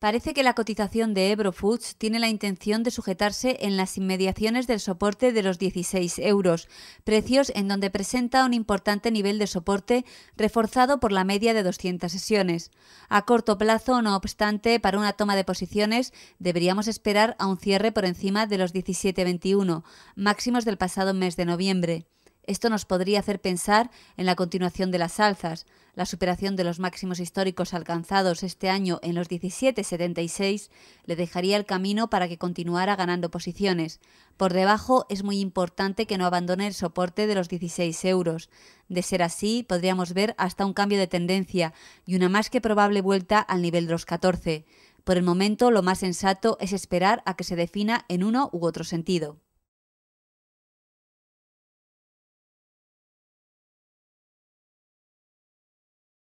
Parece que la cotización de Ebro Foods tiene la intención de sujetarse en las inmediaciones del soporte de los 16 euros, precios en donde presenta un importante nivel de soporte reforzado por la media de 200 sesiones. A corto plazo, no obstante, para una toma de posiciones deberíamos esperar a un cierre por encima de los 17,21, máximos del pasado mes de noviembre. Esto nos podría hacer pensar en la continuación de las alzas, la superación de los máximos históricos alcanzados este año en los 17,76 le dejaría el camino para que continuara ganando posiciones. Por debajo es muy importante que no abandone el soporte de los 16 euros. De ser así, podríamos ver hasta un cambio de tendencia y una más que probable vuelta al nivel de los 14. Por el momento, lo más sensato es esperar a que se defina en uno u otro sentido.